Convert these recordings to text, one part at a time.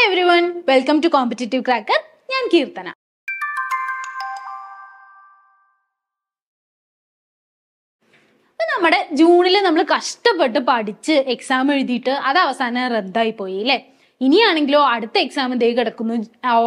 hi everyone welcome to competitive cracker ഞാൻ കീർത്തന നമ്മുടെ ജൂണിൽ നമ്മൾ കഷ്ടപ്പെട്ട് പഠിച്ച് എക്സാം എഴുതിയിട്ട് അത് അവസാനം റദ്ദായി പോയി അല്ലേ ഇനിയാണെങ്കിലോ അടുത്ത എക്സാം ദേ കിടക്കുന്നു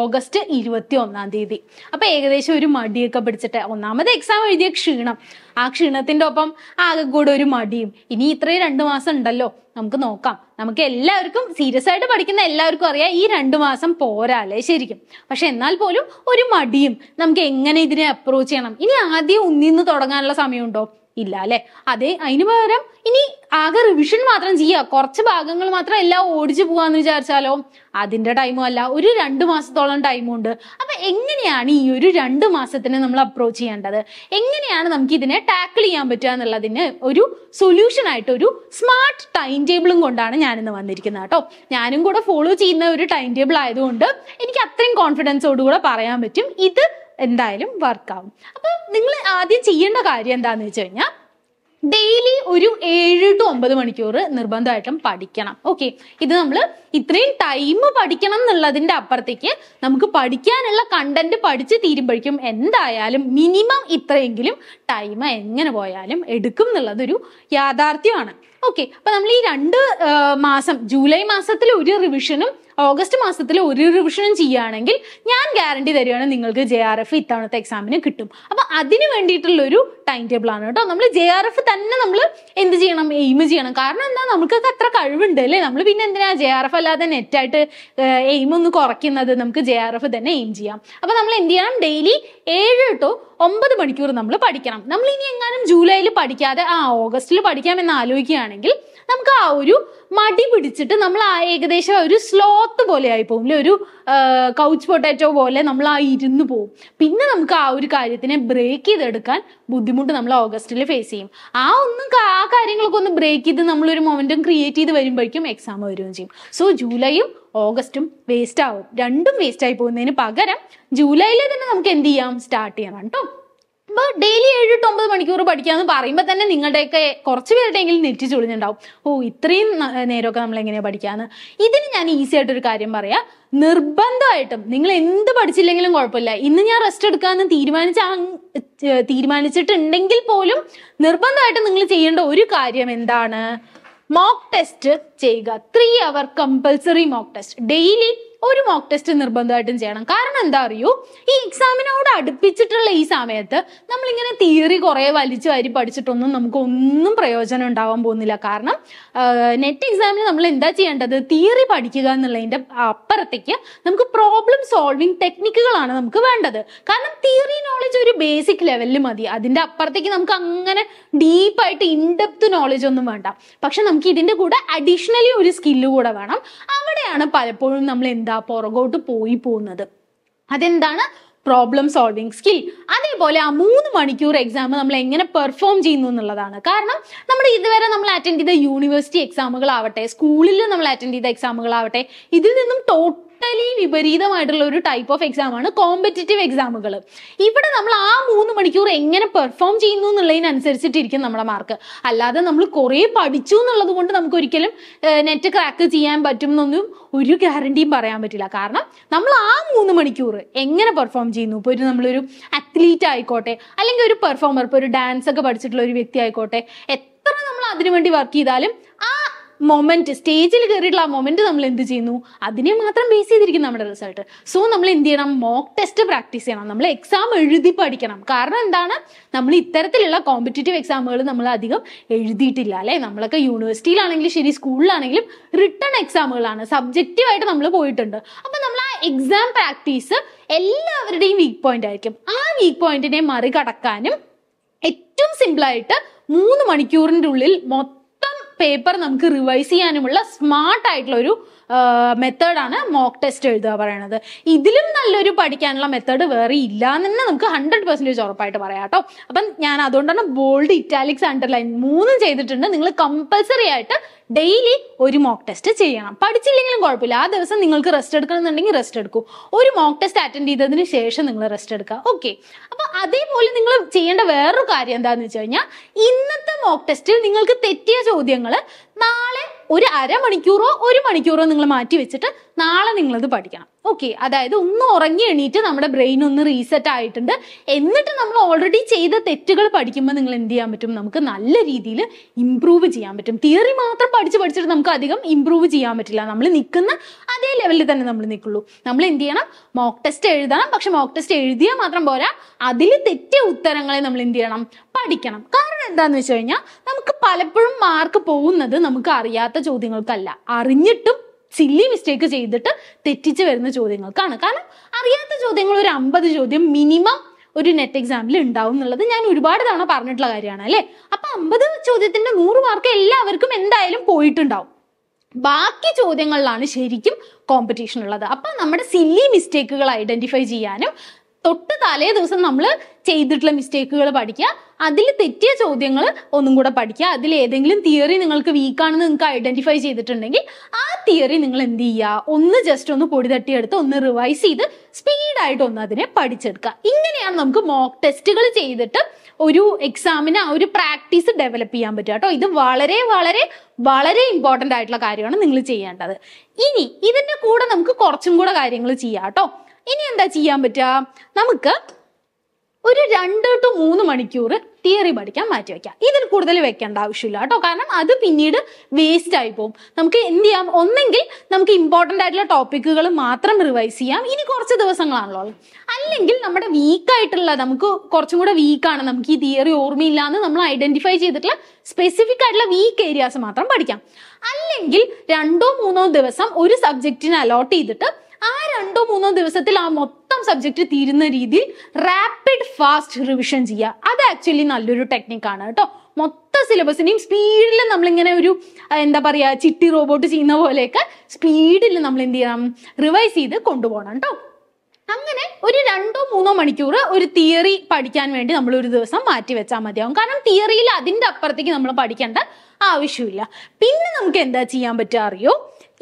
ഓഗസ്റ്റ് ഇരുപത്തി ഒന്നാം തീയതി അപ്പൊ ഏകദേശം ഒരു മടിയൊക്കെ പിടിച്ചിട്ട് ഒന്നാമത് എക്സാം എഴുതിയ ക്ഷീണം ആ ക്ഷീണത്തിന്റെ ഒപ്പം ആകെ കൂടെ ഒരു മടിയും ഇനി ഇത്രയും രണ്ടു മാസം ഉണ്ടല്ലോ നമുക്ക് നോക്കാം നമുക്ക് എല്ലാവർക്കും സീരിയസ് ആയിട്ട് പഠിക്കുന്ന എല്ലാവർക്കും അറിയാം ഈ രണ്ടു മാസം പോരാല്ലേ ശരിക്കും പക്ഷെ എന്നാൽ പോലും ഒരു മടിയും നമുക്ക് എങ്ങനെ ഇതിനെ അപ്രോച്ച് ചെയ്യണം ഇനി ആദ്യം ഒന്നിന്ന് തുടങ്ങാനുള്ള സമയമുണ്ടോ ഇല്ല അല്ലെ അതെ അതിന് പകരം ഇനി ആകെ റിവിഷൻ മാത്രം ചെയ്യുക കുറച്ച് ഭാഗങ്ങൾ മാത്രം എല്ലാം ഓടിച്ചു പോകാന്ന് വിചാരിച്ചാലോ അതിന്റെ ടൈമും അല്ല ഒരു രണ്ട് മാസത്തോളം ടൈമും ഉണ്ട് അപ്പൊ എങ്ങനെയാണ് ഈ ഒരു രണ്ട് മാസത്തിനെ നമ്മൾ അപ്രോച്ച് ചെയ്യേണ്ടത് എങ്ങനെയാണ് നമുക്ക് ഇതിനെ ടാക്കിൾ ചെയ്യാൻ പറ്റുക എന്നുള്ളതിന് ഒരു സൊല്യൂഷൻ ആയിട്ട് ഒരു സ്മാർട്ട് ടൈം ടേബിളും കൊണ്ടാണ് ഞാനിന്ന് വന്നിരിക്കുന്നത് കേട്ടോ ഞാനും കൂടെ ഫോളോ ചെയ്യുന്ന ഒരു ടൈം ടേബിൾ ആയതുകൊണ്ട് എനിക്ക് അത്രയും കോൺഫിഡൻസോടുകൂടെ പറയാൻ പറ്റും ഇത് എന്തായാലും വർക്കാവും അപ്പം നിങ്ങൾ ആദ്യം ചെയ്യേണ്ട കാര്യം എന്താണെന്ന് വെച്ച് കഴിഞ്ഞാൽ ഡെയിലി ഒരു ഏഴ് ടു ഒമ്പത് മണിക്കൂർ നിർബന്ധമായിട്ടും പഠിക്കണം ഓക്കെ ഇത് നമ്മൾ ഇത്രയും ടൈം പഠിക്കണം എന്നുള്ളതിൻ്റെ അപ്പുറത്തേക്ക് നമുക്ക് പഠിക്കാനുള്ള കണ്ടന്റ് പഠിച്ച് തീരുമ്പോഴേക്കും എന്തായാലും മിനിമം ഇത്രയെങ്കിലും ടൈം എങ്ങനെ പോയാലും എടുക്കും എന്നുള്ളതൊരു യാഥാർത്ഥ്യമാണ് ഓക്കെ അപ്പം നമ്മൾ ഈ രണ്ട് മാസം ജൂലൈ മാസത്തിൽ ഒരു റിവിഷനും ഓഗസ്റ്റ് മാസത്തിൽ ഒരു റിവിഷനും ചെയ്യുകയാണെങ്കിൽ ഞാൻ ഗ്യാരണ്ടി തരികയാണ് നിങ്ങൾക്ക് ജെ ആർ എഫ് ഇത്തവണത്തെ എക്സാമിന് കിട്ടും അപ്പോൾ അതിന് വേണ്ടിയിട്ടുള്ള ഒരു ടൈം ടേബിൾ ആണ് കേട്ടോ നമ്മൾ ജെ ആർ എഫ് തന്നെ നമ്മൾ എന്ത് ചെയ്യണം എയിം ചെയ്യണം കാരണം എന്താ നമുക്കൊക്കെ അത്ര കഴിവുണ്ട് അല്ലേ നമ്മൾ പിന്നെ എന്തിനാ ജെ ആർ എഫ് അല്ലാതെ നെറ്റായിട്ട് എയിം ഒന്ന് കുറയ്ക്കുന്നത് നമുക്ക് ജെ ആർ എഫ് തന്നെ എയിം ചെയ്യാം അപ്പോൾ നമ്മൾ എന്ത് ചെയ്യണം ഡെയിലി ഏഴ് കേട്ടോ ഒമ്പത് മണിക്കൂർ നമ്മൾ പഠിക്കണം നമ്മൾ ഇനി എങ്ങാനും ജൂലൈയിൽ പഠിക്കാതെ ആ ഓഗസ്റ്റിൽ പഠിക്കാമെന്ന് ആലോചിക്കുകയാണെങ്കിൽ നമുക്ക് ആ ഒരു മടി പിടിച്ചിട്ട് നമ്മൾ ആ ഏകദേശം ഒരു സ്ലോത്ത് പോലെ ആയി പോകും അല്ലെ ഒരു കൗച്ച് പൊട്ടാറ്റോ പോലെ നമ്മൾ ആ ഇരുന്ന് പോകും പിന്നെ നമുക്ക് ആ ഒരു കാര്യത്തിനെ ബ്രേക്ക് ചെയ്തെടുക്കാൻ ബുദ്ധിമുട്ട് നമ്മൾ ഓഗസ്റ്റിൽ ഫേസ് ചെയ്യും ആ ഒന്നും ആ കാര്യങ്ങളൊക്കെ ഒന്ന് ബ്രേക്ക് ചെയ്ത് നമ്മളൊരു മൊമെന്റും ക്രിയേറ്റ് ചെയ്ത് വരുമ്പോഴേക്കും എക്സാം വരികയും ചെയ്യും സോ ജൂലൈയും ഓഗസ്റ്റും വേസ്റ്റ് ആവും രണ്ടും വേസ്റ്റ് ആയി പോകുന്നതിന് പകരം ജൂലൈയിലെ തന്നെ നമുക്ക് എന്ത് ചെയ്യാം സ്റ്റാർട്ട് ചെയ്യണം കേട്ടോ അപ്പോൾ ഡെയിലി ഏഴ് എട്ട് ഒമ്പത് മണിക്കൂർ പഠിക്കാന്ന് പറയുമ്പോൾ തന്നെ നിങ്ങളുടെയൊക്കെ കുറച്ച് പേരുടെയെങ്കിലും നെറ്റി ചുളിഞ്ഞിട്ടുണ്ടാവും ഓ ഇത്രയും നേരമൊക്കെ നമ്മൾ എങ്ങനെയാണ് പഠിക്കാന്ന് ഇതിന് ഞാൻ ഈസി ആയിട്ടൊരു കാര്യം പറയാം നിർബന്ധമായിട്ടും നിങ്ങൾ എന്ത് പഠിച്ചില്ലെങ്കിലും കുഴപ്പമില്ല ഇന്ന് ഞാൻ റെസ്റ്റ് എടുക്കാമെന്ന് തീരുമാനിച്ച തീരുമാനിച്ചിട്ടുണ്ടെങ്കിൽ പോലും നിർബന്ധമായിട്ട് നിങ്ങൾ ചെയ്യേണ്ട ഒരു കാര്യം എന്താണ് മോക്ക് ടെസ്റ്റ് ചെയ്യുക three hour compulsory mock test daily ഒരു മോക്ക് ടെസ്റ്റ് നിർബന്ധമായിട്ടും ചെയ്യണം കാരണം എന്താ അറിയൂ ഈ എക്സാമിനോട് അടുപ്പിച്ചിട്ടുള്ള ഈ സമയത്ത് നമ്മളിങ്ങനെ തിയറി കുറേ വലിച്ചു വാരി പഠിച്ചിട്ടൊന്നും നമുക്ക് ഒന്നും പ്രയോജനം ഉണ്ടാവാൻ പോകുന്നില്ല കാരണം നെറ്റ് എക്സാമിന് നമ്മൾ എന്താ ചെയ്യേണ്ടത് തിയറി പഠിക്കുക എന്നുള്ളതിൻ്റെ അപ്പുറത്തേക്ക് നമുക്ക് പ്രോബ്ലം സോൾവിങ് ടെക്നിക്കുകളാണ് നമുക്ക് വേണ്ടത് കാരണം തിയറി നോളജ് ഒരു ബേസിക് ലെവലിൽ മതി അതിൻ്റെ അപ്പുറത്തേക്ക് നമുക്ക് അങ്ങനെ ഡീപ്പായിട്ട് ഇൻഡെപ്ത് നോളജ് ഒന്നും വേണ്ട പക്ഷെ നമുക്ക് ഇതിൻ്റെ കൂടെ അഡീഷണലി ഒരു സ്കില്ല് കൂടെ വേണം അവിടെയാണ് പലപ്പോഴും നമ്മൾ എന്താ എന്താ പുറകോട്ട് പോയി പോകുന്നത് അതെന്താണ് പ്രോബ്ലം സോൾവിങ് സ്കിൽ അതേപോലെ ആ മൂന്ന് മണിക്കൂർ എക്സാം നമ്മൾ എങ്ങനെ പെർഫോം ചെയ്യുന്നു എന്നുള്ളതാണ് കാരണം നമ്മൾ ഇതുവരെ നമ്മൾ അറ്റൻഡ് ചെയ്ത യൂണിവേഴ്സിറ്റി എക്സാമുകളാവട്ടെ സ്കൂളിൽ നമ്മൾ അറ്റൻഡ് ചെയ്ത എക്സാമുകളാവട്ടെ ഇതിൽ നിന്നും ടോട്ടൽ ടോട്ടലി വിപരീതമായിട്ടുള്ള ഒരു ടൈപ്പ് ഓഫ് എക്സാം ആണ് കോമ്പറ്റിറ്റീവ് എക്സാമുകൾ ഇവിടെ നമ്മൾ ആ മൂന്ന് മണിക്കൂർ എങ്ങനെ പെർഫോം ചെയ്യുന്നു എന്നുള്ളതിനനുസരിച്ചിട്ടിരിക്കും നമ്മുടെ മാർക്ക് അല്ലാതെ നമ്മൾ കുറേ പഠിച്ചു എന്നുള്ളത് കൊണ്ട് നമുക്ക് ഒരിക്കലും നെറ്റ് ക്രാക്ക് ചെയ്യാൻ പറ്റും എന്നൊന്നും ഒരു ഗ്യാരണ്ടിയും പറയാൻ പറ്റില്ല കാരണം നമ്മൾ ആ മൂന്ന് മണിക്കൂർ എങ്ങനെ പെർഫോം ചെയ്യുന്നു ഇപ്പോൾ ഒരു നമ്മളൊരു അത്ലീറ്റ് ആയിക്കോട്ടെ അല്ലെങ്കിൽ ഒരു പെർഫോമർ ഇപ്പോൾ ഒരു ഡാൻസ് ഒക്കെ പഠിച്ചിട്ടുള്ള ഒരു വ്യക്തി ആയിക്കോട്ടെ എത്ര നമ്മൾ അതിനുവേണ്ടി വർക്ക് ചെയ്താലും മൊമെന്റ് സ്റ്റേജിൽ കയറിയിട്ടുള്ള ആ മൊമെന്റ് നമ്മൾ എന്ത് ചെയ്യുന്നു അതിനെ മാത്രം ബേസ് ചെയ്തിരിക്കും നമ്മുടെ റിസൾട്ട് സോ നമ്മൾ എന്ത് ചെയ്യണം മോക്ക് ടെസ്റ്റ് പ്രാക്ടീസ് ചെയ്യണം നമ്മൾ എക്സാം എഴുതി പഠിക്കണം കാരണം എന്താണ് നമ്മൾ ഇത്തരത്തിലുള്ള കോമ്പറ്റേറ്റീവ് എക്സാമുകൾ നമ്മൾ അധികം എഴുതിയിട്ടില്ല അല്ലെ നമ്മളൊക്കെ യൂണിവേഴ്സിറ്റിയിലാണെങ്കിലും ശരി സ്കൂളിലാണെങ്കിലും റിട്ടേൺ എക്സാമുകളാണ് സബ്ജക്റ്റീവായിട്ട് നമ്മൾ പോയിട്ടുണ്ട് അപ്പൊ നമ്മൾ ആ എക്സാം പ്രാക്ടീസ് എല്ലാവരുടെയും വീക്ക് പോയിന്റ് ആയിരിക്കും ആ വീക്ക് പോയിന്റിനെ മറികടക്കാനും ഏറ്റവും സിമ്പിളായിട്ട് മൂന്ന് മണിക്കൂറിൻ്റെ ഉള്ളിൽ മൊത്തം പേപ്പർ നമുക്ക് റിവൈസ് ചെയ്യാനുമുള്ള സ്മാർട്ട് ആയിട്ടുള്ള ഒരു മെത്തേഡാണ് മോക്ക് ടെസ്റ്റ് എഴുതുക പറയണത് ഇതിലും നല്ലൊരു പഠിക്കാനുള്ള മെത്തേഡ് വേറെ ഇല്ല എന്ന് തന്നെ നമുക്ക് ഹൺഡ്രഡ് പെർസെൻറ്റേജ് ഉറപ്പായിട്ട് പറയാം കേട്ടോ അപ്പം ഞാൻ അതുകൊണ്ടാണ് ബോൾഡ് ഇറ്റാലിക്സ് അണ്ടർലൈൻ മൂന്നും ചെയ്തിട്ടുണ്ട് നിങ്ങൾ കമ്പൽസറി ആയിട്ട് ഡെയിലി ഒരു മോക്ക് ടെസ്റ്റ് ചെയ്യണം പഠിച്ചില്ലെങ്കിലും കുഴപ്പമില്ല ആ ദിവസം നിങ്ങൾക്ക് റെസ്റ്റ് എടുക്കണമെന്നുണ്ടെങ്കിൽ റെസ്റ്റ് എടുക്കൂ ഒരു മോക്ക് ടെസ്റ്റ് അറ്റൻഡ് ചെയ്തതിന് ശേഷം നിങ്ങൾ റെസ്റ്റ് എടുക്കുക ഓക്കെ അപ്പോൾ അതേപോലെ നിങ്ങൾ ചെയ്യേണ്ട വേറൊരു കാര്യം എന്താണെന്ന് വെച്ച് കഴിഞ്ഞാൽ ഇന്നത്തെ മോക്ക് ടെസ്റ്റിൽ നിങ്ങൾക്ക് തെറ്റിയ ചോദ്യങ്ങൾ നാളെ ഒരു അരമണിക്കൂറോ ഒരു മണിക്കൂറോ നിങ്ങൾ മാറ്റി വെച്ചിട്ട് നാളെ നിങ്ങളത് പഠിക്കണം ഓക്കെ അതായത് ഒന്ന് ഉറങ്ങി എണീറ്റ് നമ്മുടെ ബ്രെയിൻ ഒന്ന് റീസെറ്റ് ആയിട്ടുണ്ട് എന്നിട്ട് നമ്മൾ ഓൾറെഡി ചെയ്ത തെറ്റുകൾ പഠിക്കുമ്പോൾ നിങ്ങൾ എന്ത് ചെയ്യാൻ പറ്റും നമുക്ക് നല്ല രീതിയിൽ ഇമ്പ്രൂവ് ചെയ്യാൻ പറ്റും തിയറി മാത്രം പഠിച്ച് പഠിച്ചിട്ട് നമുക്ക് അധികം ഇമ്പ്രൂവ് ചെയ്യാൻ പറ്റില്ല നമ്മൾ നിൽക്കുന്ന അതേ ലെവലിൽ തന്നെ നമ്മൾ നിൽക്കുള്ളൂ നമ്മൾ എന്ത് ചെയ്യണം മോക്ക് ടെസ്റ്റ് എഴുതണം പക്ഷെ മോക്ക് ടെസ്റ്റ് എഴുതിയാൽ മാത്രം പോരാ അതിൽ തെറ്റിയ ഉത്തരങ്ങളെ നമ്മൾ എന്ത് ചെയ്യണം പഠിക്കണം കാരണം എന്താണെന്ന് വെച്ച് കഴിഞ്ഞാൽ നമുക്ക് പലപ്പോഴും മാർക്ക് പോകുന്നത് നമുക്ക് അറിയാത്ത ചോദ്യങ്ങൾക്കല്ല അറിഞ്ഞിട്ടും സില്ലി മിസ്റ്റേക്ക് ചെയ്തിട്ട് തെറ്റിച്ച് വരുന്ന ചോദ്യങ്ങൾക്കാണ് കാരണം അറിയാത്ത ചോദ്യങ്ങൾ ഒരു അമ്പത് ചോദ്യം മിനിമം ഒരു നെറ്റ് എക്സാമിൽ ഉണ്ടാവും എന്നുള്ളത് ഞാൻ ഒരുപാട് തവണ പറഞ്ഞിട്ടുള്ള കാര്യമാണ് അല്ലേ അപ്പൊ അമ്പത് ചോദ്യത്തിന്റെ നൂറ് മാർക്ക് എല്ലാവർക്കും എന്തായാലും പോയിട്ടുണ്ടാവും ബാക്കി ചോദ്യങ്ങളിലാണ് ശരിക്കും കോമ്പറ്റീഷൻ ഉള്ളത് അപ്പൊ നമ്മുടെ സില്ലി മിസ്റ്റേക്കുകൾ ഐഡന്റിഫൈ ചെയ്യാനും തൊട്ട് തലേ ദിവസം നമ്മൾ ചെയ്തിട്ടുള്ള മിസ്റ്റേക്കുകൾ പഠിക്കുക അതിൽ തെറ്റിയ ചോദ്യങ്ങൾ ഒന്നും കൂടെ പഠിക്കുക അതിൽ ഏതെങ്കിലും തിയറി നിങ്ങൾക്ക് വീക്കാണെന്ന് നിങ്ങൾക്ക് ഐഡന്റിഫൈ ചെയ്തിട്ടുണ്ടെങ്കിൽ ആ തിയറി നിങ്ങൾ എന്ത് ചെയ്യുക ഒന്ന് ജസ്റ്റ് ഒന്ന് പൊടി തട്ടിയെടുത്ത് ഒന്ന് റിവൈസ് ചെയ്ത് സ്പീഡായിട്ട് ഒന്ന് അതിനെ പഠിച്ചെടുക്കുക ഇങ്ങനെയാണ് നമുക്ക് മോക്ക് ടെസ്റ്റുകൾ ചെയ്തിട്ട് ഒരു എക്സാമിന് ആ ഒരു പ്രാക്ടീസ് ഡെവലപ്പ് ചെയ്യാൻ പറ്റുക കേട്ടോ ഇത് വളരെ വളരെ വളരെ ഇമ്പോർട്ടൻ്റ് ആയിട്ടുള്ള കാര്യമാണ് നിങ്ങൾ ചെയ്യേണ്ടത് ഇനി ഇതിൻ്റെ കൂടെ നമുക്ക് കുറച്ചും കൂടെ കാര്യങ്ങൾ ചെയ്യാം കേട്ടോ ഇനി എന്താ ചെയ്യാൻ പറ്റുക നമുക്ക് ഒരു രണ്ട് ടു മൂന്ന് മണിക്കൂർ തിയറി പഠിക്കാൻ മാറ്റി വെക്കാം ഇതിൽ കൂടുതൽ വെക്കേണ്ട ആവശ്യമില്ല കേട്ടോ കാരണം അത് പിന്നീട് വേസ്റ്റ് ആയി പോകും നമുക്ക് എന്ത് ചെയ്യാം ഒന്നെങ്കിൽ നമുക്ക് ഇമ്പോർട്ടൻ്റ് ആയിട്ടുള്ള ടോപ്പിക്കുകൾ മാത്രം റിവൈസ് ചെയ്യാം ഇനി കുറച്ച് ദിവസങ്ങളാണല്ലോ അല്ലെങ്കിൽ നമ്മുടെ വീക്കായിട്ടുള്ള നമുക്ക് കുറച്ചും കൂടെ വീക്കാണ് നമുക്ക് ഈ തിയറി ഓർമ്മയില്ല എന്ന് നമ്മൾ ഐഡന്റിഫൈ ചെയ്തിട്ടുള്ള സ്പെസിഫിക് ആയിട്ടുള്ള വീക്ക് ഏരിയാസ് മാത്രം പഠിക്കാം അല്ലെങ്കിൽ രണ്ടോ മൂന്നോ ദിവസം ഒരു സബ്ജക്റ്റിന് അലോട്ട് ചെയ്തിട്ട് രണ്ടോ മൂന്നോ ദിവസത്തിൽ ആ മൊത്തം സബ്ജക്റ്റ് തീരുന്ന രീതിയിൽ റാപ്പിഡ് ഫാസ്റ്റ് റിവിഷൻ ചെയ്യുക അത് ആക്ച്വലി നല്ലൊരു ടെക്നിക്കാണ് കേട്ടോ മൊത്തം സിലബസിനെയും സ്പീഡിൽ നമ്മളിങ്ങനെ ഒരു എന്താ പറയുക ചിട്ടി റോബോട്ട് ചെയ്യുന്ന പോലെയൊക്കെ സ്പീഡിൽ നമ്മൾ എന്ത് ചെയ്യണം റിവൈസ് ചെയ്ത് കൊണ്ടുപോകണം കേട്ടോ അങ്ങനെ ഒരു രണ്ടോ മൂന്നോ മണിക്കൂർ ഒരു തിയറി പഠിക്കാൻ വേണ്ടി നമ്മൾ ഒരു ദിവസം മാറ്റി വെച്ചാൽ മതിയാവും കാരണം തിയറിയിൽ അതിൻ്റെ അപ്പുറത്തേക്ക് നമ്മൾ പഠിക്കേണ്ട ആവശ്യമില്ല പിന്നെ നമുക്ക് എന്താ ചെയ്യാൻ പറ്റുക അറിയോ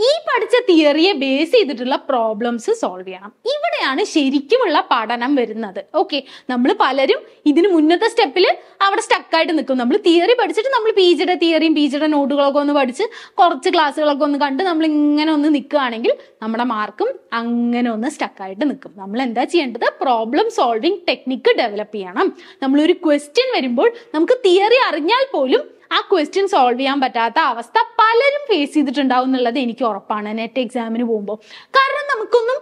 ഈ പഠിച്ച തിയറിയെ ബേസ് ചെയ്തിട്ടുള്ള പ്രോബ്ലംസ് സോൾവ് ചെയ്യണം ഇവിടെയാണ് ശരിക്കുമുള്ള പഠനം വരുന്നത് ഓക്കെ നമ്മൾ പലരും ഇതിന് മുന്നത്തെ സ്റ്റെപ്പിൽ അവിടെ സ്റ്റക്കായിട്ട് നിൽക്കും നമ്മൾ തിയറി പഠിച്ചിട്ട് നമ്മൾ പി ജിയുടെ തിയറിയും പി ജിയുടെ നോട്ടുകളൊക്കെ ഒന്ന് പഠിച്ച് കുറച്ച് ക്ലാസ്സുകളൊക്കെ ഒന്ന് കണ്ട് നമ്മൾ ഇങ്ങനെ ഒന്ന് നിൽക്കുകയാണെങ്കിൽ നമ്മുടെ മാർക്കും അങ്ങനെ ഒന്ന് സ്റ്റക്കായിട്ട് നിൽക്കും നമ്മൾ എന്താ ചെയ്യേണ്ടത് പ്രോബ്ലം സോൾവിങ് ടെക്നിക്ക് ഡെവലപ്പ് ചെയ്യണം നമ്മളൊരു ക്വസ്റ്റ്യൻ വരുമ്പോൾ നമുക്ക് തിയറി അറിഞ്ഞാൽ പോലും ആ ക്വസ്റ്റ്യൻ സോൾവ് ചെയ്യാൻ പറ്റാത്ത അവസ്ഥ പലരും ഫേസ് ചെയ്തിട്ടുണ്ടാവും എന്നുള്ളത് എനിക്ക് ഉറപ്പാണ് നെറ്റ് എക്സാമിന് പോകുമ്പോൾ കാരണം നമുക്കൊന്നും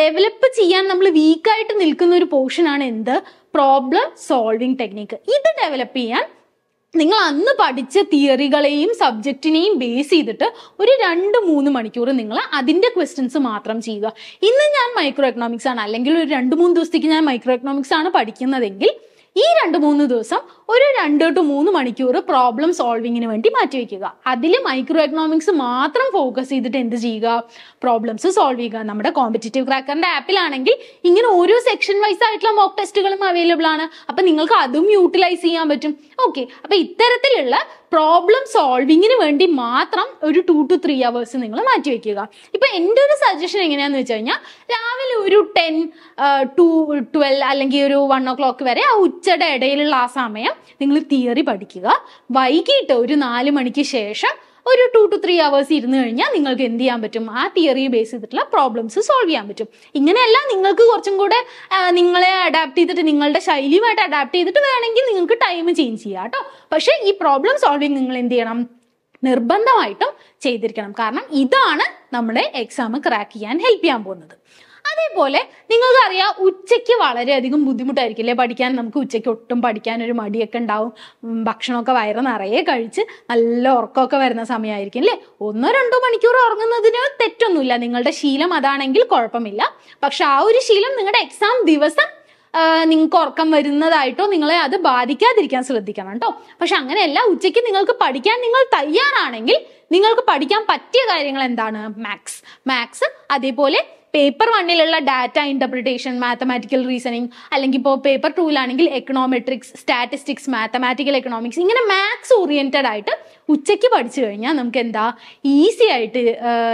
ഡെവലപ്പ് ചെയ്യാൻ നമ്മൾ വീക്കായിട്ട് നിൽക്കുന്ന ഒരു പോർഷനാണ് എന്ത് പ്രോബ്ലം സോൾവിങ് ടെക്നിക്ക് ഇത് ഡെവലപ്പ് ചെയ്യാൻ നിങ്ങൾ അന്ന് പഠിച്ച തിയറികളെയും സബ്ജക്റ്റിനെയും ബേസ് ചെയ്തിട്ട് ഒരു രണ്ട് മൂന്ന് മണിക്കൂർ നിങ്ങൾ അതിൻ്റെ ക്വസ്റ്റ്യൻസ് മാത്രം ചെയ്യുക ഇന്ന് ഞാൻ മൈക്രോ എക്കണോമിക്സ് ആണ് അല്ലെങ്കിൽ ഒരു രണ്ട് മൂന്ന് ദിവസത്തേക്ക് ഞാൻ മൈക്രോ എക്കണോമിക്സ് ആണ് പഠിക്കുന്നതെങ്കിൽ ഈ രണ്ട് മൂന്ന് ദിവസം ഒരു രണ്ട് ടു മൂന്ന് മണിക്കൂർ പ്രോബ്ലം സോൾവിങ്ങിന് വേണ്ടി മാറ്റിവെക്കുക അതിൽ മൈക്രോ എക്കണോമിക്സ് മാത്രം ഫോക്കസ് ചെയ്തിട്ട് എന്ത് ചെയ്യുക പ്രോബ്ലംസ് സോൾവ് ചെയ്യുക നമ്മുടെ കോമ്പറ്റേറ്റീവ് ക്രാക്കറിന്റെ ആപ്പിലാണെങ്കിൽ ഇങ്ങനെ ഓരോ സെക്ഷൻ വൈസ് ആയിട്ടുള്ള മോക്ക് ടെസ്റ്റുകളും അവൈലബിൾ ആണ് അപ്പം നിങ്ങൾക്ക് അതും യൂട്ടിലൈസ് ചെയ്യാൻ പറ്റും ഓക്കെ അപ്പം ഇത്തരത്തിലുള്ള പ്രോബ്ലം സോൾവിങ്ങിന് വേണ്ടി മാത്രം ഒരു ടു ടു ത്രീ അവേഴ്സ് നിങ്ങൾ മാറ്റിവെക്കുക ഇപ്പം എൻ്റെ ഒരു സജഷൻ എങ്ങനെയാന്ന് വെച്ച് കഴിഞ്ഞാൽ രാവിലെ ഒരു ടെൻ ടു ട്വൽവ് അല്ലെങ്കിൽ ഒരു വൺ ഒ ക്ലോക്ക് വരെ ആ ഉച്ചയുടെ ഇടയിലുള്ള ആ സമയം നിങ്ങൾ തിയറി പഠിക്കുക വൈകിട്ട് ഒരു നാല് മണിക്ക് ശേഷം ഒരു ടു ടു ത്രീ അവേഴ്സ് ഇരുന്ന് കഴിഞ്ഞാൽ നിങ്ങൾക്ക് എന്ത് ചെയ്യാൻ പറ്റും ആ തിയറി ബേസ് ചെയ്തിട്ടുള്ള പ്രോബ്ലംസ് സോൾവ് ചെയ്യാൻ പറ്റും ഇങ്ങനെയല്ല നിങ്ങൾക്ക് കുറച്ചും കൂടെ നിങ്ങളെ അഡാപ്റ്റ് ചെയ്തിട്ട് നിങ്ങളുടെ ശൈലിയുമായിട്ട് അഡാപ്റ്റ് ചെയ്തിട്ട് വേണമെങ്കിൽ നിങ്ങൾക്ക് ടൈം ചേഞ്ച് ചെയ്യാം കേട്ടോ പക്ഷേ ഈ പ്രോബ്ലം സോൾവിങ് നിങ്ങൾ എന്ത് ചെയ്യണം നിർബന്ധമായിട്ടും ചെയ്തിരിക്കണം കാരണം ഇതാണ് നമ്മുടെ എക്സാം ക്രാക്ക് ചെയ്യാൻ ഹെൽപ്പ് ചെയ്യാൻ പോകുന്നത് അതേപോലെ നിങ്ങൾക്ക് അറിയാം ഉച്ചയ്ക്ക് വളരെയധികം ബുദ്ധിമുട്ടായിരിക്കും അല്ലേ പഠിക്കാൻ നമുക്ക് ഉച്ചയ്ക്ക് ഒട്ടും പഠിക്കാൻ ഒരു മടിയൊക്കെ ഉണ്ടാവും ഭക്ഷണമൊക്കെ വയറ് നിറയെ കഴിച്ച് നല്ല ഉറക്കമൊക്കെ വരുന്ന സമയമായിരിക്കും അല്ലേ ഒന്നോ രണ്ടോ മണിക്കൂർ ഉറങ്ങുന്നതിന് തെറ്റൊന്നുമില്ല നിങ്ങളുടെ ശീലം അതാണെങ്കിൽ കുഴപ്പമില്ല പക്ഷെ ആ ഒരു ശീലം നിങ്ങളുടെ എക്സാം ദിവസം നിങ്ങൾക്ക് ഉറക്കം വരുന്നതായിട്ടോ നിങ്ങളെ അത് ബാധിക്കാതിരിക്കാൻ ശ്രദ്ധിക്കണം കേട്ടോ പക്ഷെ അങ്ങനെയല്ല ഉച്ചയ്ക്ക് നിങ്ങൾക്ക് പഠിക്കാൻ നിങ്ങൾ തയ്യാറാണെങ്കിൽ നിങ്ങൾക്ക് പഠിക്കാൻ പറ്റിയ കാര്യങ്ങൾ എന്താണ് മാത്സ് മാത്സ് അതേപോലെ പേപ്പർ വണ്ണിലുള്ള ഡാറ്റ ഇന്റർപ്രിട്ടേഷൻ മാത്തമാറ്റിക്കൽ റീസണിങ് അല്ലെങ്കിൽ ഇപ്പോൾ പേപ്പർ ടൂലാണെങ്കിൽ എക്കണോമെട്രിക്സ് സ്റ്റാറ്റിസ്റ്റിക്സ് മാത്തമാറ്റിക്കൽ എക്കണോമിക്സ് ഇങ്ങനെ മാത്സ് ഓറിയൻറ്റഡ് ആയിട്ട് ഉച്ചയ്ക്ക് പഠിച്ചു കഴിഞ്ഞാൽ നമുക്ക് എന്താ ഈസി ആയിട്ട്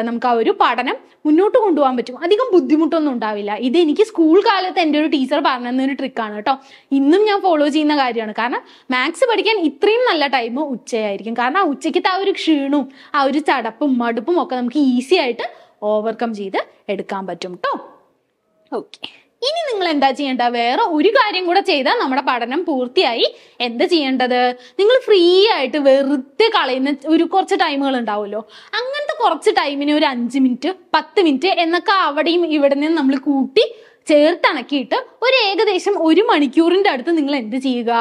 നമുക്ക് ആ ഒരു പഠനം മുന്നോട്ട് കൊണ്ടുപോകാൻ പറ്റും അധികം ബുദ്ധിമുട്ടൊന്നും ഉണ്ടാവില്ല ഇത് എനിക്ക് സ്കൂൾ കാലത്ത് എൻ്റെ ഒരു ടീച്ചർ പറഞ്ഞു ട്രിക്കാണ് കേട്ടോ ഇന്നും ഞാൻ ഫോളോ ചെയ്യുന്ന കാര്യമാണ് കാരണം മാത്സ് പഠിക്കാൻ ഇത്രയും നല്ല ടൈം ഉച്ചയായിരിക്കും കാരണം ആ ഉച്ചയ്ക്കത്തെ ആ ഒരു ക്ഷീണവും ആ ഒരു ചടപ്പും മടുപ്പും ഒക്കെ നമുക്ക് ഈസി ആയിട്ട് ഓവർകം ചെയ്ത് എടുക്കാൻ പറ്റും കേട്ടോ ഓക്കെ ഇനി നിങ്ങൾ എന്താ ചെയ്യേണ്ട വേറെ ഒരു കാര്യം കൂടെ ചെയ്താൽ നമ്മുടെ പഠനം പൂർത്തിയായി എന്താ ചെയ്യേണ്ടത് നിങ്ങൾ ഫ്രീ ആയിട്ട് വെറുതെ കളയുന്ന ഒരു കുറച്ച് ടൈമുകൾ ഉണ്ടാവുമല്ലോ അങ്ങനത്തെ കുറച്ച് ടൈമിന് ഒരു അഞ്ച് മിനിറ്റ് പത്ത് മിനിറ്റ് എന്നൊക്കെ അവിടെയും ഇവിടെ നിന്ന് നമ്മൾ കൂട്ടി ചേർത്തണക്കിയിട്ട് ഒരു ഏകദേശം ഒരു മണിക്കൂറിൻ്റെ അടുത്ത് നിങ്ങൾ എന്ത് ചെയ്യുക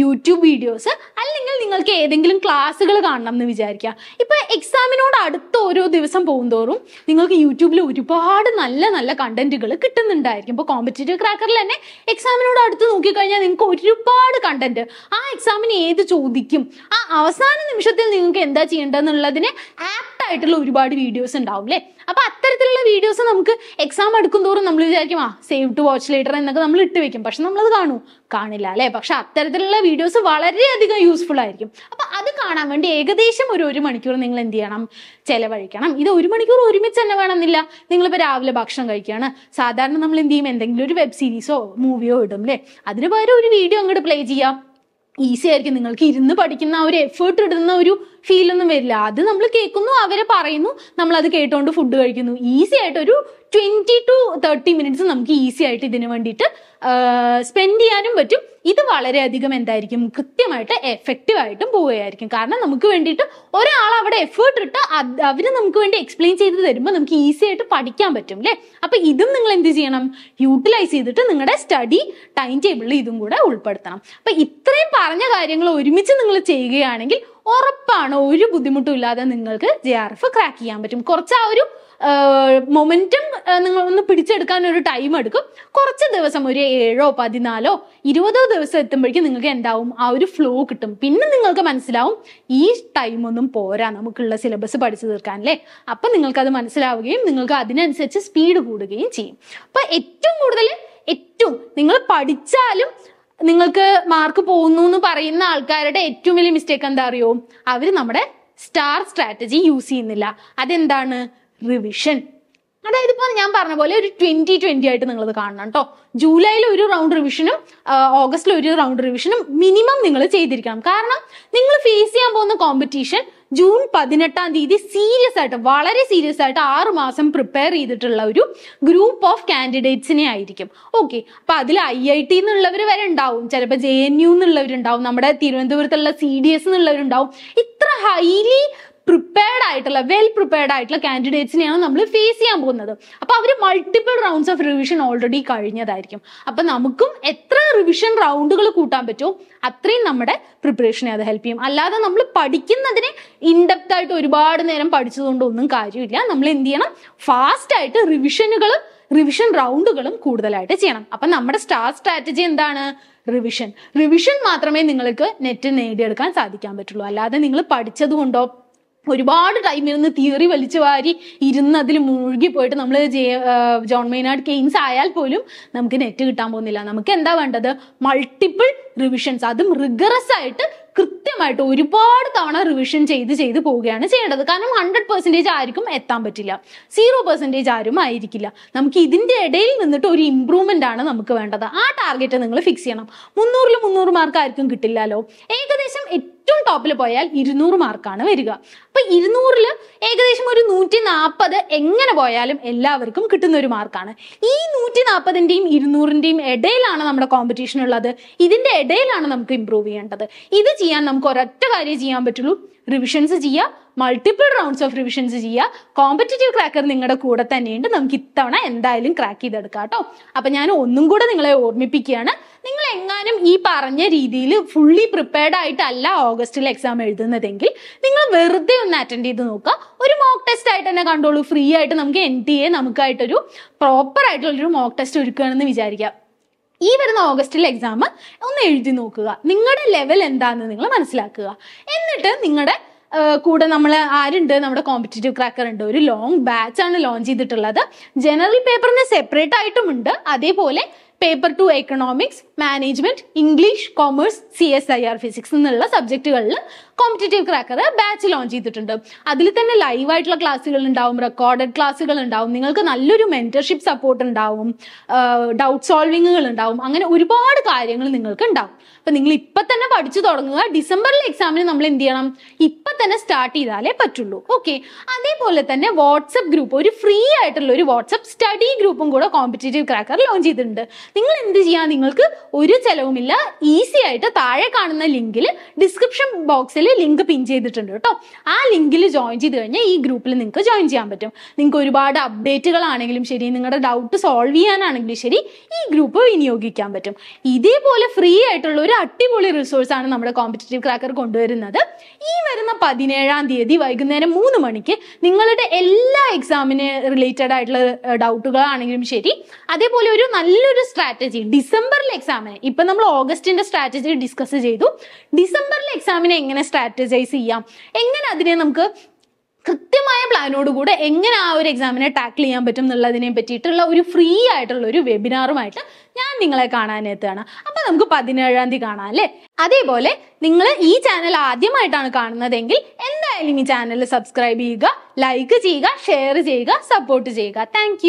യൂട്യൂബ് വീഡിയോസ് അല്ലെങ്കിൽ നിങ്ങൾക്ക് ഏതെങ്കിലും ക്ലാസ്സുകൾ കാണണം എന്ന് വിചാരിക്കുക ഇപ്പൊ എക്സാമിനോട് അടുത്ത് ഓരോ ദിവസം പോകുമോറും നിങ്ങൾക്ക് യൂട്യൂബിൽ ഒരുപാട് നല്ല നല്ല കണ്ടന്റുകൾ കിട്ടുന്നുണ്ടായിരിക്കും ഇപ്പൊ കോമ്പറ്റേറ്റീവ് ക്രാക്കറിൽ തന്നെ എക്സാമിനോട് അടുത്ത് നോക്കിക്കഴിഞ്ഞാൽ നിങ്ങൾക്ക് ഒരുപാട് കണ്ടന്റ് ആ എക്സാമിന് ഏത് ചോദിക്കും ആ അവസാന നിമിഷത്തിൽ നിങ്ങൾക്ക് എന്താ ചെയ്യേണ്ടതെന്നുള്ളതിനെ ആപ്പ് ആയിട്ടുള്ള ഒരുപാട് വീഡിയോസ് ഉണ്ടാവും അല്ലേ അപ്പോൾ അത്തരത്തിലുള്ള വീഡിയോസ് നമുക്ക് എക്സാം എടുക്കും തോറും നമ്മൾ വിചാരിക്കും ആ സേവ് ടു വാച്ച് ലേറ്റർ എന്നൊക്കെ നമ്മൾ ഇട്ട് വെക്കും പക്ഷെ നമ്മളത് കാണൂ കാണില്ല അല്ലേ പക്ഷെ അത്തരത്തിലുള്ള വീഡിയോസ് വളരെയധികം യൂസ്ഫുൾ ആയിരിക്കും അപ്പോൾ അത് കാണാൻ വേണ്ടി ഏകദേശം ഒരു ഒരു മണിക്കൂർ നിങ്ങൾ എന്ത് ചെയ്യണം ചെലവഴിക്കണം ഇത് ഒരു മണിക്കൂർ ഒരുമിച്ച് തന്നെ വേണമെന്നില്ല നിങ്ങളിപ്പോൾ രാവിലെ ഭക്ഷണം കഴിക്കുകയാണ് സാധാരണ നമ്മൾ എന്ത് ചെയ്യും എന്തെങ്കിലും ഒരു വെബ് സീരീസോ മൂവിയോ ഇടും അല്ലേ അതിന് പകരം ഒരു വീഡിയോ അങ്ങോട്ട് പ്ലേ ചെയ്യാം ഈസി ആയിരിക്കും നിങ്ങൾക്ക് ഇരുന്ന് പഠിക്കുന്ന ഒരു എഫേർട്ട് ഇടുന്ന ഒരു ഫീലൊന്നും വരില്ല അത് നമ്മൾ കേൾക്കുന്നു അവരെ പറയുന്നു നമ്മൾ അത് കേട്ടുകൊണ്ട് ഫുഡ് കഴിക്കുന്നു ഈസി ആയിട്ട് ഒരു ട്വന്റി ടു തേർട്ടി മിനിറ്റ്സ് നമുക്ക് ഈസി ആയിട്ട് ഇതിന് വേണ്ടിയിട്ട് സ്പെൻഡ് ചെയ്യാനും പറ്റും ഇത് വളരെയധികം എന്തായിരിക്കും കൃത്യമായിട്ട് എഫക്റ്റീവ് ആയിട്ടും പോവുകയായിരിക്കും കാരണം നമുക്ക് വേണ്ടിയിട്ട് ഒരാൾ അവിടെ എഫേർട്ട് ഇട്ട് അവര് നമുക്ക് വേണ്ടി എക്സ്പ്ലെയിൻ ചെയ്ത് തരുമ്പോൾ നമുക്ക് ഈസി ആയിട്ട് പഠിക്കാൻ പറ്റും അല്ലേ അപ്പൊ ഇതും നിങ്ങൾ എന്ത് ചെയ്യണം യൂട്ടിലൈസ് ചെയ്തിട്ട് നിങ്ങളുടെ സ്റ്റഡി ടൈം ടേബിളിൽ ഇതും കൂടെ ഉൾപ്പെടുത്തണം അപ്പൊ ഇത്രയും പറഞ്ഞ കാര്യങ്ങൾ ഒരുമിച്ച് നിങ്ങൾ ചെയ്യുകയാണെങ്കിൽ ഉറപ്പാണ് ഒരു ബുദ്ധിമുട്ടും ഇല്ലാതെ നിങ്ങൾക്ക് ജെ ആർ എഫ് ക്രാക്ക് ചെയ്യാൻ പറ്റും കുറച്ച് ആ ഒരു മൊമെൻറ്റം നിങ്ങൾ ഒന്ന് പിടിച്ചെടുക്കാൻ ഒരു ടൈം എടുക്കും കുറച്ച് ദിവസം ഒരു ഏഴോ പതിനാലോ ഇരുപതോ ദിവസം എത്തുമ്പോഴേക്കും നിങ്ങൾക്ക് എന്താവും ആ ഒരു ഫ്ലോ കിട്ടും പിന്നെ നിങ്ങൾക്ക് മനസ്സിലാവും ഈ ടൈം ഒന്നും പോരാ നമുക്കുള്ള സിലബസ് പഠിച്ചു തീർക്കാൻ അല്ലേ നിങ്ങൾക്ക് നിങ്ങൾക്കത് മനസ്സിലാവുകയും നിങ്ങൾക്ക് അതിനനുസരിച്ച് സ്പീഡ് കൂടുകയും ചെയ്യും അപ്പൊ ഏറ്റവും കൂടുതൽ ഏറ്റവും നിങ്ങൾ പഠിച്ചാലും നിങ്ങൾക്ക് മാർക്ക് പോകുന്നു എന്ന് പറയുന്ന ആൾക്കാരുടെ ഏറ്റവും വലിയ മിസ്റ്റേക്ക് എന്താ അറിയോ അവർ നമ്മുടെ സ്റ്റാർ സ്ട്രാറ്റജി യൂസ് ചെയ്യുന്നില്ല അതെന്താണ് റിവിഷൻ അതായത് ഇപ്പൊ ഞാൻ പറഞ്ഞ പോലെ ഒരു ട്വന്റി ട്വന്റി ആയിട്ട് നിങ്ങൾ ഇത് കാണണം കേട്ടോ ജൂലൈയിൽ ഒരു റൗണ്ട് റിവിഷനും ഓഗസ്റ്റിൽ ഒരു റൗണ്ട് റിവിഷനും മിനിമം നിങ്ങൾ ചെയ്തിരിക്കണം കാരണം നിങ്ങൾ ഫേസ് ചെയ്യാൻ പോകുന്ന കോമ്പറ്റീഷൻ ജൂൺ പതിനെട്ടാം തീയതി സീരിയസ് ആയിട്ട് വളരെ സീരിയസ് ആയിട്ട് ആറ് മാസം പ്രിപ്പയർ ചെയ്തിട്ടുള്ള ഒരു ഗ്രൂപ്പ് ഓഫ് കാൻഡിഡേറ്റ്സിനെ ആയിരിക്കും ഓക്കെ അപ്പൊ അതിൽ ഐ ഐ ടി എന്നുള്ളവർ വരെ ഉണ്ടാവും ചിലപ്പോൾ ജെ എൻ യു എന്നുള്ളവരുണ്ടാവും നമ്മുടെ തിരുവനന്തപുരത്തുള്ള സി ഡി എസ് എന്നുള്ളവരുണ്ടാവും ഇത്ര ഹൈലി പ്രിപ്പയർഡ് ആയിട്ടുള്ള വെൽ പ്രിപ്പയർഡ് ആയിട്ടുള്ള കാൻഡിഡേറ്റ്സിനെയാണ് നമ്മൾ ഫേസ് ചെയ്യാൻ പോകുന്നത് അപ്പോൾ അവർ multiple rounds of revision already കഴിഞ്ഞതായിരിക്കും അപ്പൊ നമുക്കും എത്ര റിവിഷൻ റൗണ്ടുകൾ കൂട്ടാൻ പറ്റുമോ അത്രയും നമ്മുടെ പ്രിപ്പറേഷനെ അത് ഹെൽപ്പ് ചെയ്യും അല്ലാതെ നമ്മൾ പഠിക്കുന്നതിനെ ഇൻഡെപ്ത് ആയിട്ട് ഒരുപാട് നേരം പഠിച്ചതുകൊണ്ട് ഒന്നും കാര്യമില്ല നമ്മൾ എന്ത് ചെയ്യണം ഫാസ്റ്റ് ആയിട്ട് റിവിഷനുകൾ റിവിഷൻ റൗണ്ടുകളും കൂടുതലായിട്ട് ചെയ്യണം അപ്പൊ നമ്മുടെ സ്റ്റാർ സ്ട്രാറ്റജി എന്താണ് റിവിഷൻ റിവിഷൻ മാത്രമേ നിങ്ങൾക്ക് നെറ്റ് നേടിയെടുക്കാൻ സാധിക്കാൻ പറ്റുള്ളൂ അല്ലാതെ നിങ്ങൾ പഠിച്ചത് കൊണ്ടോ ഒരുപാട് ടൈം ഇരുന്ന് തിയറി വലിച്ചു വാരി ഇരുന്ന് അതിൽ മുഴുകി പോയിട്ട് നമ്മൾ ജോൺ മെയിനാർഡ് കെയിൻസ് ആയാൽ പോലും നമുക്ക് നെറ്റ് കിട്ടാൻ പോകുന്നില്ല നമുക്ക് എന്താ വേണ്ടത് മൾട്ടിപ്പിൾ റിവിഷൻസ് അതും റിഗറസ് ആയിട്ട് കൃത്യമായിട്ട് ഒരുപാട് തവണ റിവിഷൻ ചെയ്ത് ചെയ്ത് പോവുകയാണ് ചെയ്യേണ്ടത് കാരണം ഹൺഡ്രഡ് പെർസെൻറ്റേജ് ആർക്കും എത്താൻ പറ്റില്ല സീറോ പെർസെൻറ്റേജ് ആരും ആയിരിക്കില്ല നമുക്ക് ഇതിൻ്റെ ഇടയിൽ നിന്നിട്ട് ഒരു ഇമ്പ്രൂവ്മെൻ്റ് ആണ് നമുക്ക് വേണ്ടത് ആ ടാർഗറ്റ് നിങ്ങൾ ഫിക്സ് ചെയ്യണം മുന്നൂറിൽ മുന്നൂറ് മാർക്ക് ആർക്കും കിട്ടില്ലല്ലോ ഏകദേശം ടോപ്പിൽ പോയാൽ ഇരുന്നൂറ് മാർക്കാണ് വരിക അപ്പൊ ഇരുന്നൂറിൽ ഏകദേശം ഒരു നൂറ്റി നാൽപ്പത് എങ്ങനെ പോയാലും എല്ലാവർക്കും കിട്ടുന്ന ഒരു മാർക്കാണ് ഈ നൂറ്റി നാൽപ്പതിൻ്റെയും ഇരുന്നൂറിൻ്റെയും ഇടയിലാണ് നമ്മുടെ കോമ്പറ്റീഷൻ ഉള്ളത് ഇതിൻ്റെ ഇടയിലാണ് നമുക്ക് ഇമ്പ്രൂവ് ചെയ്യേണ്ടത് ഇത് ചെയ്യാൻ നമുക്ക് ഒരൊറ്റ കാര്യം ചെയ്യാൻ പറ്റുള്ളൂ റിവിഷൻസ് ചെയ്യുക മൾട്ടിപ്പിൾ റൗണ്ട്സ് ഓഫ് റിവിഷൻസ് ചെയ്യുക കോമ്പറ്റേറ്റീവ് ക്രാക്കർ നിങ്ങളുടെ കൂടെ തന്നെയുണ്ട് നമുക്ക് ഇത്തവണ എന്തായാലും ക്രാക്ക് ചെയ്തെടുക്കാം കേട്ടോ അപ്പം ഞാൻ ഒന്നും കൂടെ നിങ്ങളെ ഓർമ്മിപ്പിക്കുകയാണ് നിങ്ങൾ എങ്ങാനും ഈ പറഞ്ഞ രീതിയിൽ ഫുള്ളി പ്രിപ്പയർഡ് ആയിട്ടല്ല ഓഗസ്റ്റിൽ എക്സാം എഴുതുന്നതെങ്കിൽ നിങ്ങൾ വെറുതെ ഒന്ന് അറ്റൻഡ് ചെയ്ത് നോക്കുക ഒരു മോക്ക് ടെസ്റ്റ് ആയിട്ട് തന്നെ കണ്ടോളൂ ഫ്രീ ആയിട്ട് നമുക്ക് എൻ ടി എ നമുക്കായിട്ടൊരു പ്രോപ്പർ ആയിട്ടുള്ളൊരു മോക്ക് ടെസ്റ്റ് ഒരുക്കുകയാണെന്ന് വിചാരിക്കാം ഈ വരുന്ന ഓഗസ്റ്റിലെ എക്സാം ഒന്ന് എഴുതി നോക്കുക നിങ്ങളുടെ ലെവൽ എന്താണെന്ന് നിങ്ങൾ മനസ്സിലാക്കുക എന്നിട്ട് നിങ്ങളുടെ കൂടെ നമ്മൾ ആരുണ്ട് നമ്മുടെ കോമ്പറ്റേറ്റീവ് ക്രാക്കർ ഉണ്ട് ഒരു ലോങ് ബാച്ച് ആണ് ലോഞ്ച് ചെയ്തിട്ടുള്ളത് ജനറൽ പേപ്പറിന് സെപ്പറേറ്റ് ആയിട്ടുമുണ്ട് അതേപോലെ paper two economics management English commerce C S I R physics എന്നുള്ള സബ്ജക്റ്റുകളിൽ കോമ്പറ്റേറ്റീവ് ക്രാക്കർ ബാച്ച് ലോഞ്ച് ചെയ്തിട്ടുണ്ട് അതിൽ തന്നെ ലൈവായിട്ടുള്ള ക്ലാസ്സുകൾ ഉണ്ടാവും റെക്കോർഡഡ് ക്ലാസ്സുകൾ ഉണ്ടാവും നിങ്ങൾക്ക് നല്ലൊരു മെന്റർഷിപ്പ് സപ്പോർട്ട് ഉണ്ടാവും ഡൗട്ട് സോൾവിങ്ങുകൾ ഉണ്ടാവും അങ്ങനെ ഒരുപാട് കാര്യങ്ങൾ നിങ്ങൾക്ക് ഉണ്ടാവും അപ്പൊ നിങ്ങൾ ഇപ്പൊ തന്നെ പഠിച്ചു തുടങ്ങുക ഡിസംബറിലെ എക്സാമിന് നമ്മൾ എന്ത് ചെയ്യണം ഇപ്പൊ തന്നെ സ്റ്റാർട്ട് ചെയ്താലേ പറ്റുള്ളൂ ഓക്കെ അതേപോലെ തന്നെ വാട്സപ്പ് ഗ്രൂപ്പ് ഒരു ഫ്രീ ആയിട്ടുള്ള ഒരു വാട്സപ്പ് സ്റ്റഡി ഗ്രൂപ്പും കൂടെ കോമ്പറ്റേറ്റീവ് ക്രാക്കർ ലോഞ്ച് ചെയ്തിട്ടുണ്ട് നിങ്ങൾ എന്ത് ചെയ്യാം നിങ്ങൾക്ക് ഒരു ചെലവുമില്ല ഈസി ആയിട്ട് താഴെ കാണുന്ന ലിങ്കിൽ ഡിസ്ക്രിപ്ഷൻ ബോക്സിൽ ലിങ്ക് പിൻ ചെയ്തിട്ടുണ്ട് കേട്ടോ ആ ലിങ്കിൽ ജോയിൻ ചെയ്ത് കഴിഞ്ഞാൽ ഈ ഗ്രൂപ്പിൽ നിങ്ങൾക്ക് ജോയിൻ ചെയ്യാൻ പറ്റും നിങ്ങൾക്ക് ഒരുപാട് അപ്ഡേറ്റുകളാണെങ്കിലും ശരി നിങ്ങളുടെ ഡൗട്ട് സോൾവ് ചെയ്യാനാണെങ്കിലും ശരി ഈ ഗ്രൂപ്പ് വിനിയോഗിക്കാൻ പറ്റും ഇതേപോലെ ഫ്രീ ആയിട്ടുള്ള ഒരു അടിപൊളി ആണ് നമ്മുടെ കോമ്പറ്റേറ്റീവ് ക്രാക്കർ കൊണ്ടുവരുന്നത് ഈ വരുന്ന പതിനേഴാം തീയതി വൈകുന്നേരം മൂന്ന് മണിക്ക് നിങ്ങളുടെ എല്ലാ എക്സാമിന് റിലേറ്റഡ് ആയിട്ടുള്ള ഡൗട്ടുകളാണെങ്കിലും ശരി അതേപോലെ ഒരു നല്ലൊരു സ്ട്രാറ്റജി ഡിസംബറിലെ എക്സാമിന് ഇപ്പൊ നമ്മൾ ഓഗസ്റ്റിന്റെ സ്ട്രാറ്റജി ഡിസ്കസ് ചെയ്തു ഡിസംബറിലെ എക്സാമിനെ എങ്ങനെ സ്ട്രാറ്റജൈസ് ചെയ്യാം എങ്ങനെ അതിനെ നമുക്ക് കൃത്യമായ പ്ലാനോട് കൂടെ എങ്ങനെ ആ ഒരു എക്സാമിനെ ടാക്കിൾ ചെയ്യാൻ പറ്റും എന്നുള്ളതിനെ പറ്റിയിട്ടുള്ള ഒരു ഫ്രീ ആയിട്ടുള്ള ഒരു വെബിനാറുമായിട്ട് ഞാൻ നിങ്ങളെ കാണാനെത്തുകയാണ് അപ്പം നമുക്ക് പതിനേഴാം തീയതി കാണാം അല്ലേ അതേപോലെ നിങ്ങൾ ഈ ചാനൽ ആദ്യമായിട്ടാണ് കാണുന്നതെങ്കിൽ എന്തായാലും ഈ ചാനൽ സബ്സ്ക്രൈബ് ചെയ്യുക ലൈക്ക് ചെയ്യുക ഷെയർ ചെയ്യുക സപ്പോർട്ട് ചെയ്യുക താങ്ക്